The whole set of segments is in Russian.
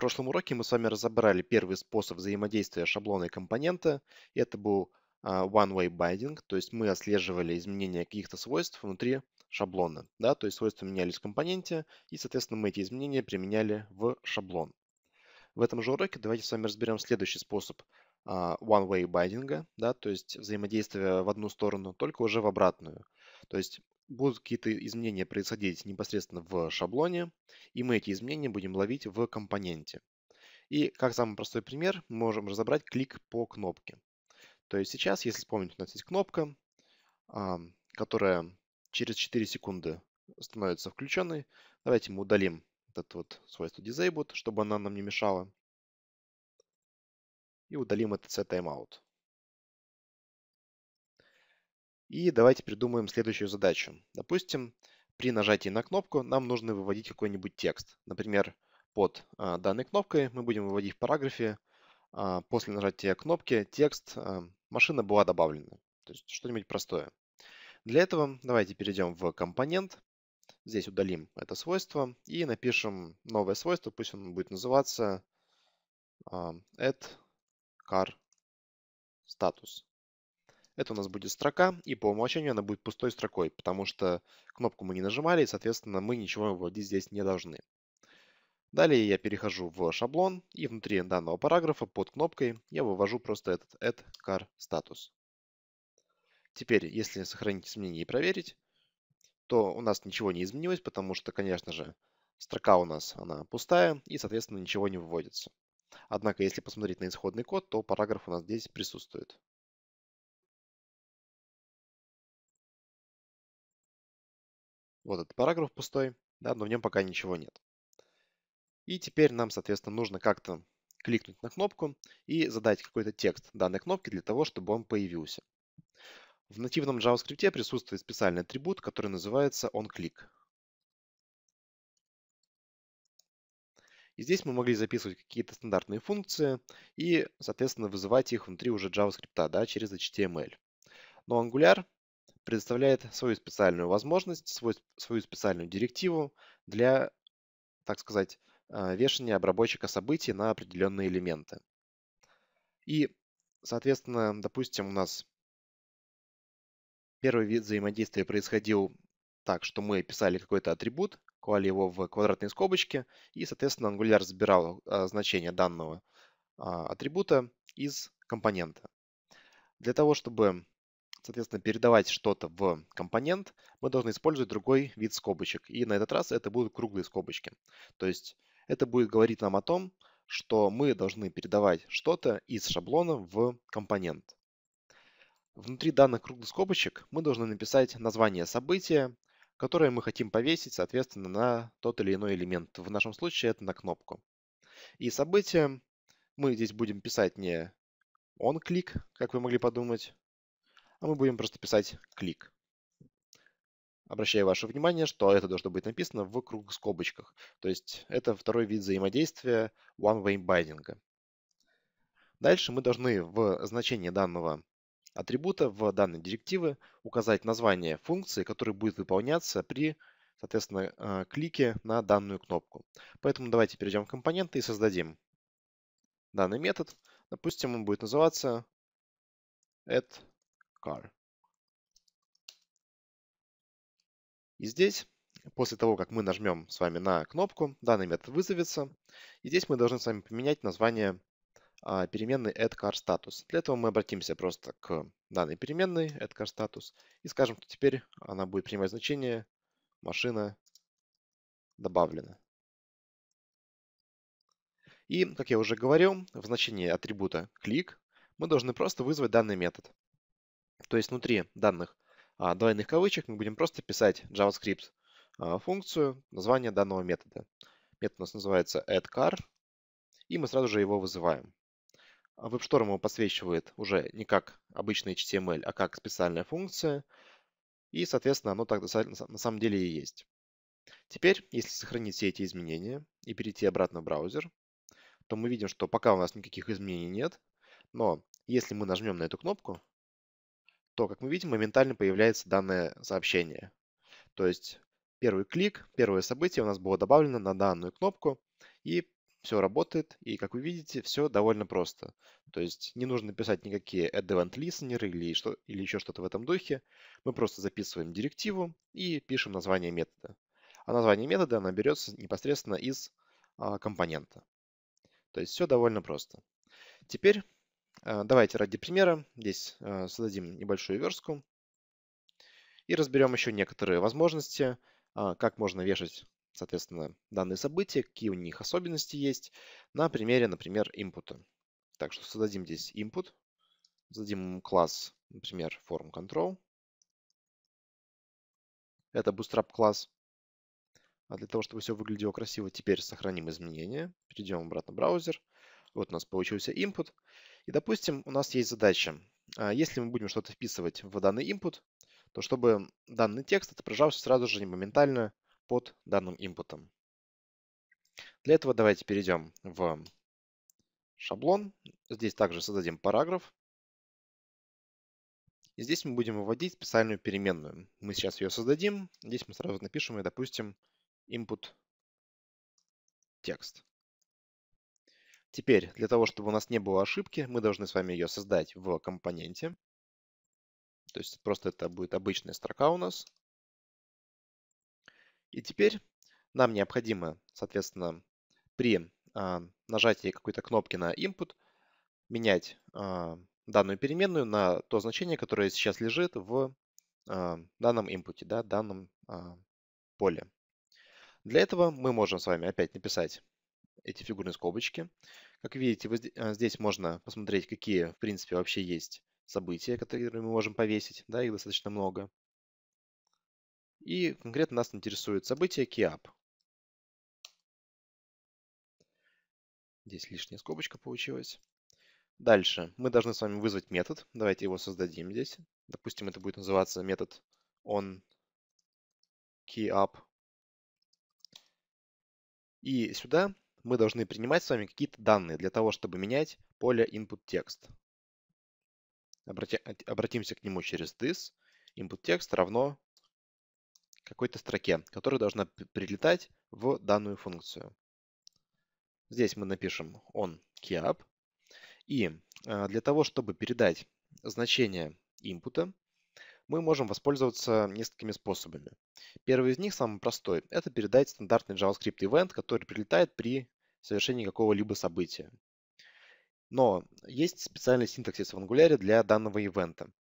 прошлом уроке мы с вами разобрали первый способ взаимодействия шаблона и компонента. Это был а, one-way binding, то есть мы отслеживали изменения каких-то свойств внутри шаблона. Да? То есть свойства менялись в компоненте, и, соответственно, мы эти изменения применяли в шаблон. В этом же уроке давайте с вами разберем следующий способ а, one-way байдинга, да, то есть взаимодействие в одну сторону, только уже в обратную. То есть будут какие-то изменения происходить непосредственно в шаблоне, и мы эти изменения будем ловить в компоненте. И как самый простой пример, мы можем разобрать клик по кнопке. То есть сейчас, если вспомнить, у нас есть кнопка, а, которая через 4 секунды становится включенной. Давайте мы удалим этот вот свойство disabled, чтобы она нам не мешала. И удалим этот set timeout. И давайте придумаем следующую задачу. Допустим, при нажатии на кнопку нам нужно выводить какой-нибудь текст. Например, под а, данной кнопкой мы будем выводить в параграфе а, после нажатия кнопки текст а, «Машина была добавлена». То есть что-нибудь простое. Для этого давайте перейдем в компонент. Здесь удалим это свойство и напишем новое свойство. Пусть оно будет называться addCarStatus. status. Это у нас будет строка, и по умолчанию она будет пустой строкой, потому что кнопку мы не нажимали, и, соответственно, мы ничего вводить здесь не должны. Далее я перехожу в шаблон, и внутри данного параграфа под кнопкой я вывожу просто этот add car status. Теперь, если сохранить изменения и проверить, то у нас ничего не изменилось, потому что, конечно же, строка у нас она пустая, и, соответственно, ничего не выводится. Однако, если посмотреть на исходный код, то параграф у нас здесь присутствует. Вот этот параграф пустой, да, но в нем пока ничего нет. И теперь нам, соответственно, нужно как-то кликнуть на кнопку и задать какой-то текст данной кнопки для того, чтобы он появился. В нативном JavaScript присутствует специальный атрибут, который называется onClick. И здесь мы могли записывать какие-то стандартные функции и, соответственно, вызывать их внутри уже JavaScript, да, через HTML. Но Angular предоставляет свою специальную возможность, свой, свою специальную директиву для, так сказать, э, вешания обработчика событий на определенные элементы. И, соответственно, допустим, у нас первый вид взаимодействия происходил так, что мы писали какой-то атрибут, клали его в квадратные скобочки, и, соответственно, Angular забирал э, значение данного а, атрибута из компонента. Для того, чтобы соответственно, передавать что-то в компонент, мы должны использовать другой вид скобочек. И на этот раз это будут круглые скобочки. То есть это будет говорить нам о том, что мы должны передавать что-то из шаблона в компонент. Внутри данных круглых скобочек мы должны написать название события, которое мы хотим повесить, соответственно, на тот или иной элемент. В нашем случае это на кнопку. И событие мы здесь будем писать не onClick, как вы могли подумать, а мы будем просто писать клик. Обращаю ваше внимание, что это должно быть написано в круглых скобочках. То есть это второй вид взаимодействия one-way binding. Дальше мы должны в значении данного атрибута, в данной директивы указать название функции, которая будет выполняться при, соответственно, э, клике на данную кнопку. Поэтому давайте перейдем в компоненты и создадим данный метод. Допустим, он будет называться add car. И здесь, после того, как мы нажмем с вами на кнопку, данный метод вызовется. И здесь мы должны с вами поменять название а, переменной addCarStatus. Для этого мы обратимся просто к данной переменной addCarStatus и скажем, что теперь она будет принимать значение машина добавлена. И, как я уже говорил, в значении атрибута клик мы должны просто вызвать данный метод. То есть внутри данных а, двойных кавычек мы будем просто писать JavaScript а, функцию, название данного метода. Метод у нас называется addCar, и мы сразу же его вызываем. WebStorm а его подсвечивает уже не как обычный HTML, а как специальная функция. И, соответственно, оно так на самом деле и есть. Теперь, если сохранить все эти изменения и перейти обратно в браузер, то мы видим, что пока у нас никаких изменений нет, но если мы нажмем на эту кнопку, то, как мы видим, моментально появляется данное сообщение. То есть первый клик, первое событие у нас было добавлено на данную кнопку, и все работает, и как вы видите, все довольно просто. То есть не нужно писать никакие add event listener или, что, или еще что-то в этом духе. Мы просто записываем директиву и пишем название метода. А название метода наберется непосредственно из а, компонента. То есть все довольно просто. Теперь а, давайте ради примера здесь а, создадим небольшую верстку и разберем еще некоторые возможности, а, как можно вешать, соответственно, данные события, какие у них особенности есть на примере, например, импута. Так что создадим здесь input, создадим класс, например, form control. Это bootstrap класс. А для того, чтобы все выглядело красиво, теперь сохраним изменения. Перейдем обратно в браузер. Вот у нас получился input. И, допустим, у нас есть задача. А, если мы будем что-то вписывать в данный input, то чтобы данный текст отображался сразу же не моментально под данным input. Для этого давайте перейдем в шаблон. Здесь также создадим параграф. И здесь мы будем выводить специальную переменную. Мы сейчас ее создадим. Здесь мы сразу напишем и, допустим, input текст. Теперь, для того, чтобы у нас не было ошибки, мы должны с вами ее создать в компоненте. То есть просто это будет обычная строка у нас. И теперь нам необходимо, соответственно, при а, нажатии какой-то кнопки на input менять а, данную переменную на то значение, которое сейчас лежит в а, данном input, да, данном а, поле. Для этого мы можем с вами опять написать эти фигурные скобочки. Как видите, а, здесь можно посмотреть, какие, в принципе, вообще есть события, которые мы можем повесить. Да, их достаточно много. И конкретно нас интересует событие KEAP. Здесь лишняя скобочка получилась. Дальше мы должны с вами вызвать метод. Давайте его создадим здесь. Допустим, это будет называться метод on key up. И сюда мы должны принимать с вами какие-то данные для того, чтобы менять поле input text. Обрати, обратимся к нему через this. Input text равно какой-то строке, которая должна прилетать в данную функцию. Здесь мы напишем on keep. И а, для того, чтобы передать значение input, мы можем воспользоваться несколькими способами. Первый из них, самый простой, это передать стандартный JavaScript event, который прилетает при совершении какого-либо события. Но есть специальный синтаксис в Angular для данного ивента.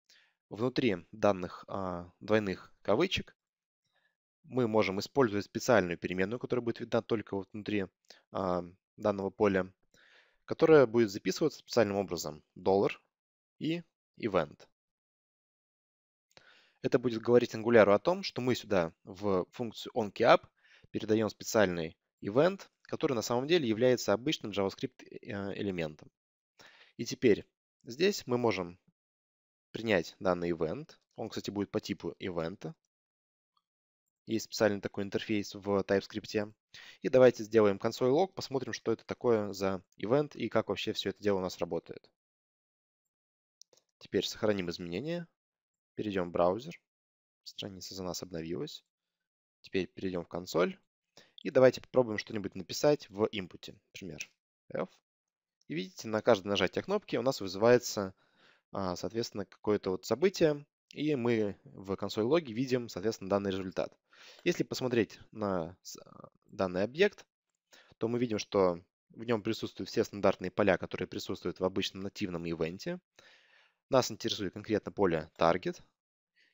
Внутри данных а, двойных кавычек мы можем использовать специальную переменную, которая будет видна только вот внутри а, данного поля, которая будет записываться специальным образом $и event. Это будет говорить Angular о том, что мы сюда в функцию onKeyUp передаем специальный event, который на самом деле является обычным JavaScript э, элементом. И теперь здесь мы можем принять данный event. Он, кстати, будет по типу event. Есть специальный такой интерфейс в TypeScript. И давайте сделаем консоль лог, посмотрим, что это такое за event и как вообще все это дело у нас работает. Теперь сохраним изменения. Перейдем в браузер. Страница за нас обновилась. Теперь перейдем в консоль. И давайте попробуем что-нибудь написать в input. Например, f. И видите, на каждое нажатие кнопки у нас вызывается, а, соответственно, какое-то вот событие. И мы в консоль логи видим, соответственно, данный результат. Если посмотреть на а, данный объект, то мы видим, что в нем присутствуют все стандартные поля, которые присутствуют в обычном нативном ивенте. Нас интересует конкретно поле target,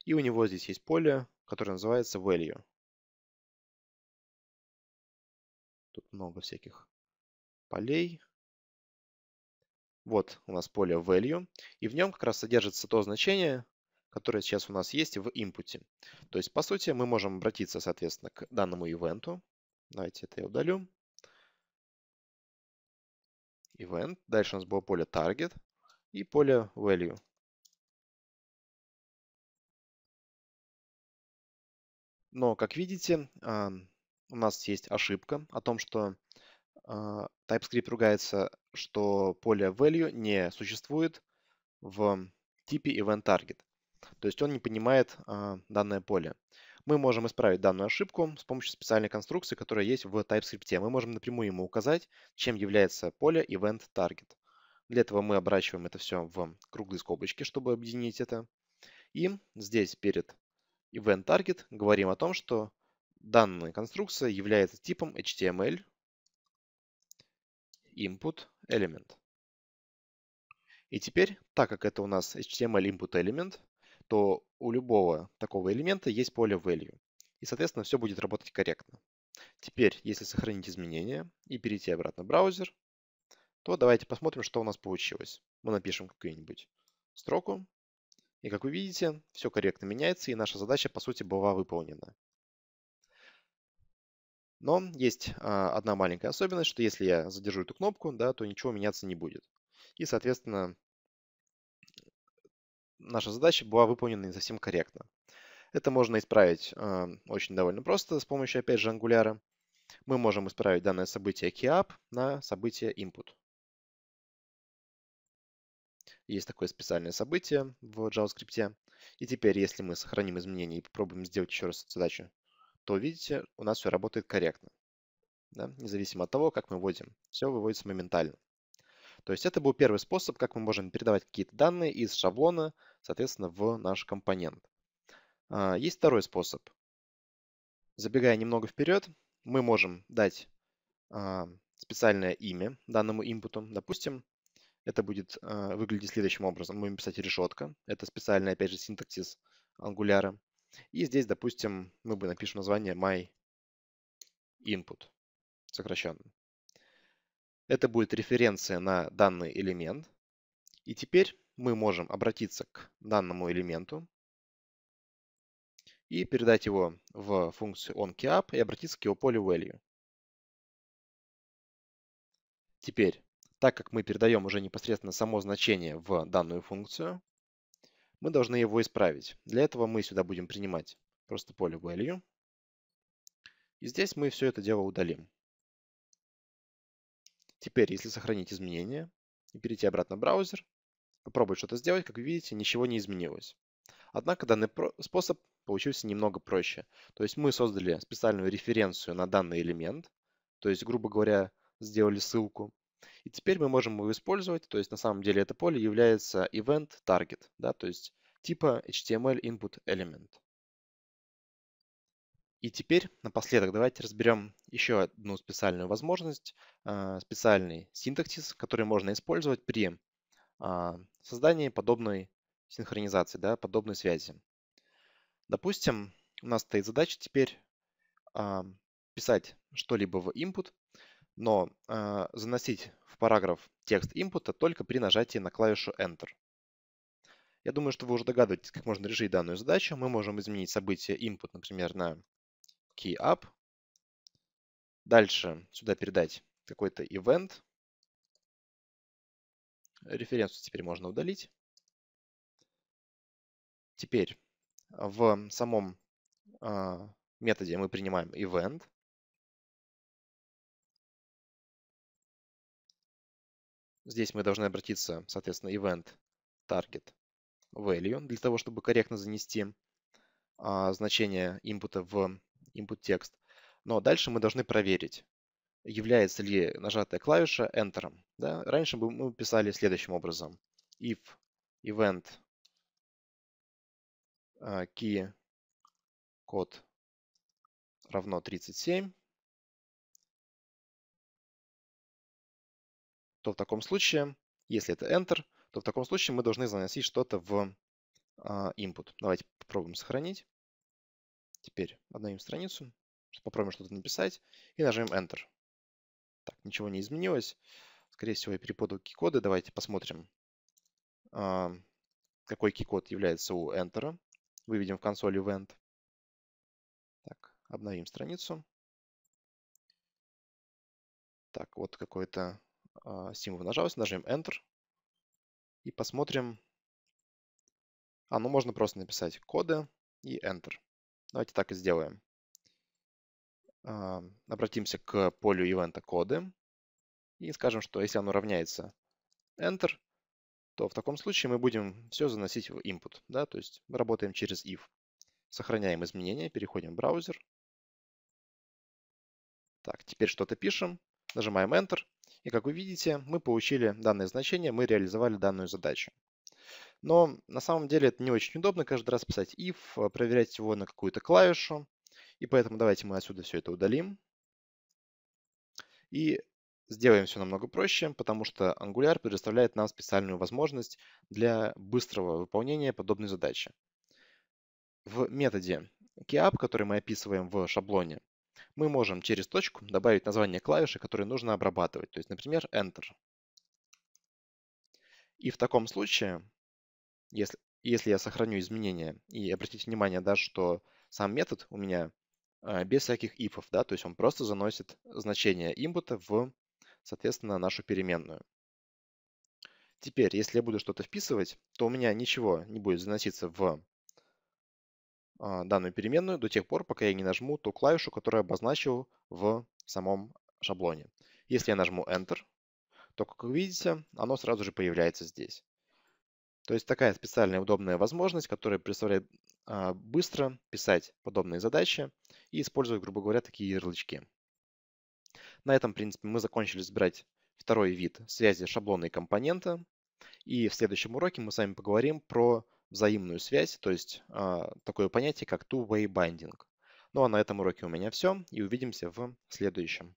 и у него здесь есть поле, которое называется value. Тут много всяких полей. Вот у нас поле value, и в нем как раз содержится то значение, которое сейчас у нас есть в input. То есть, по сути, мы можем обратиться, соответственно, к данному ивенту. Давайте это я удалю. Event. Дальше у нас было поле target, и поле value. Но, как видите, а, у нас есть ошибка о том, что а, TypeScript ругается, что поле value не существует в типе event target. То есть он не понимает а, данное поле. Мы можем исправить данную ошибку с помощью специальной конструкции, которая есть в TypeScript. Мы можем напрямую ему указать, чем является поле event target. Для этого мы оборачиваем это все в круглые скобочки, чтобы объединить это. И здесь перед event target говорим о том, что данная конструкция является типом HTML input element. И теперь, так как это у нас HTML input element, то у любого такого элемента есть поле value. И, соответственно, все будет работать корректно. Теперь, если сохранить изменения и перейти обратно в браузер, то давайте посмотрим, что у нас получилось. Мы напишем какую-нибудь строку. И как вы видите, все корректно меняется, и наша задача, по сути, была выполнена. Но есть а, одна маленькая особенность, что если я задержу эту кнопку, да, то ничего меняться не будет. И, соответственно, наша задача была выполнена не совсем корректно. Это можно исправить а, очень довольно просто с помощью, опять же, ангуляра. Мы можем исправить данное событие keyup на событие input. Есть такое специальное событие в JavaScript. И теперь, если мы сохраним изменения и попробуем сделать еще раз задачу, то видите, у нас все работает корректно. Да? Независимо от того, как мы вводим. Все выводится моментально. То есть это был первый способ, как мы можем передавать какие-то данные из шаблона, соответственно, в наш компонент. А, есть второй способ. Забегая немного вперед, мы можем дать а, специальное имя данному импуту. Допустим, это будет э, выглядеть следующим образом. Мы будем писать решетка. Это специальный, опять же, синтаксис ангуляра. И здесь, допустим, мы бы напишем название my input, сокращенно. Это будет референция на данный элемент. И теперь мы можем обратиться к данному элементу и передать его в функцию onKeyUp и обратиться к его полю value. Теперь так как мы передаем уже непосредственно само значение в данную функцию, мы должны его исправить. Для этого мы сюда будем принимать просто поле value. И здесь мы все это дело удалим. Теперь, если сохранить изменения и перейти обратно в браузер, попробовать что-то сделать, как вы видите, ничего не изменилось. Однако данный способ получился немного проще. То есть мы создали специальную референцию на данный элемент, то есть, грубо говоря, сделали ссылку, и теперь мы можем его использовать, то есть на самом деле это поле является event target, да, то есть типа HTML input element. И теперь напоследок давайте разберем еще одну специальную возможность, э, специальный синтаксис, который можно использовать при а, создании подобной синхронизации, да, подобной связи. Допустим, у нас стоит задача теперь а, писать что-либо в input, но э, заносить в параграф текст input только при нажатии на клавишу Enter. Я думаю, что вы уже догадываетесь, как можно решить данную задачу. Мы можем изменить событие input, например, на key up. Дальше сюда передать какой-то event. Референцию теперь можно удалить. Теперь в самом э, методе мы принимаем event – Здесь мы должны обратиться, соответственно, event target value, для того, чтобы корректно занести а, значение input в input текст. Но дальше мы должны проверить, является ли нажатая клавиша Enter. Да? Раньше бы мы писали следующим образом. If event а, key код равно 37, то в таком случае, если это Enter, то в таком случае мы должны заносить что-то в а, input. Давайте попробуем сохранить. Теперь обновим страницу, попробуем что-то написать и нажмем Enter. Так, ничего не изменилось. Скорее всего, я перепутал кикоды. Давайте посмотрим, а, какой кикод является у Enter. Выведем в консоль event. Так, обновим страницу. Так, вот какой-то а, символ нажалось, нажмем Enter и посмотрим. А, ну можно просто написать коды и Enter. Давайте так и сделаем. А, обратимся к полю ивента коды и скажем, что если оно равняется Enter, то в таком случае мы будем все заносить в input, да, то есть мы работаем через if. Сохраняем изменения, переходим в браузер. Так, теперь что-то пишем, нажимаем Enter, и как вы видите, мы получили данное значение, мы реализовали данную задачу. Но на самом деле это не очень удобно каждый раз писать if, проверять его на какую-то клавишу. И поэтому давайте мы отсюда все это удалим. И сделаем все намного проще, потому что Angular предоставляет нам специальную возможность для быстрого выполнения подобной задачи. В методе keyUp, который мы описываем в шаблоне, мы можем через точку добавить название клавиши, которую нужно обрабатывать. То есть, например, Enter. И в таком случае, если, если я сохраню изменения, и обратите внимание, да, что сам метод у меня а, без всяких ифов, да, то есть он просто заносит значение импута в, соответственно, нашу переменную. Теперь, если я буду что-то вписывать, то у меня ничего не будет заноситься в а, данную переменную до тех пор, пока я не нажму ту клавишу, которую я обозначил в самом шаблоне. Если я нажму Enter, то, как вы видите, оно сразу же появляется здесь. То есть такая специальная удобная возможность, которая представляет а, быстро писать подобные задачи и использовать, грубо говоря, такие ярлычки. На этом, в принципе, мы закончили собирать второй вид связи шаблона и компонента. И в следующем уроке мы с вами поговорим про взаимную связь, то есть а, такое понятие, как two-way binding. Ну а на этом уроке у меня все, и увидимся в следующем.